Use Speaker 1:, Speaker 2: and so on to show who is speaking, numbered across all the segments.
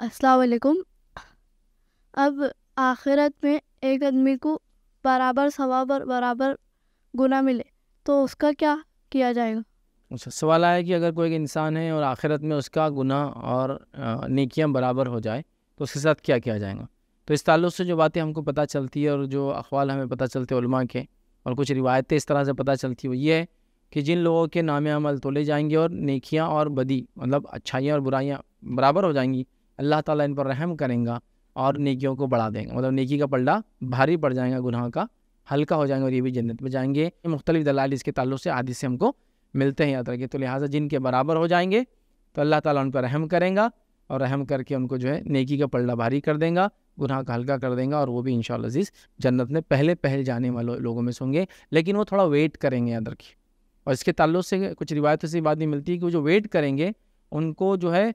Speaker 1: असलकुम अब आखिरत में एक आदमी को बराबर सवाब और बराबर गुना मिले तो उसका क्या किया जाएगा
Speaker 2: अच्छा सवाल आया कि अगर कोई इंसान है और आखिरत में उसका गुना और नेकियां बराबर हो जाए तो उसके साथ क्या किया जाएगा तो इस ताल्लुक से जो बातें हमको पता चलती है और जो अखबाल हमें पता चलते हैं के और कुछ रिवायतें इस तरह से पता चलती है ये है कि जिन लोगों के नाम अमल तोले जाएंगे और नेकियाँ और बदी मतलब अच्छाइयाँ और बुराइयाँ बराबर हो जाएंगी अल्लाह ताला इन पर रहम करेंगे और नेकियों को बढ़ा देंगे मतलब नेकी का पल्ला भारी पड़ जाएगा गुनाह का हल्का हो जाएंगे और ये भी जन्नत में जाएंगे मुख्तलिफ दलाल इसके ताल्लुक से आदि से हमको मिलते हैं यात्रा के तो लिहाजा जिनके बराबर हो जाएंगे तो अल्लाह ताला उन पर रहम करेंगे और रहम करके उनको जो है नेकी का पल्डा भारी कर देगा गुनाह का हल्का कर देंगे और वो भी इन अजीज़ जन्नत में पहले पहल जाने वाले लोगों में से होंगे लेकिन वो थोड़ा वेट करेंगे याद रखिए और इसके ताल्लुक से कुछ रिवायतों से बात नहीं मिलती है कि वो जो वेट करेंगे उनको जो है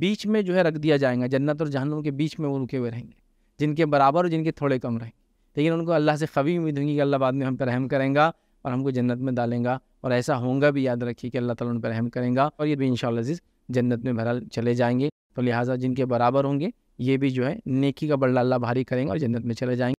Speaker 2: बीच में जो है रख दिया जाएगा जन्नत और जहनम के बीच में वो रुके हुए रहेंगे जिनके बराबर और जिनके थोड़े कम रहेंगे लेकिन उनको अल्लाह से खबी उम्मीद होंगी कि अल्लाह बाद में हम पर रहम करेंगे और हमको जन्नत में डालेंगे और ऐसा होगा भी याद रखिए कि अल्लाह ताला उन पर रहम करेंगे और ये भी इन शजीज़ जन्नत में बहरहाल चले जाएंगे तो लिहाजा जिनके बराबर होंगे ये भी जो है नेकी का बड़ा अल्लाह भारी करेंगे और जन्नत में चले जाएंगे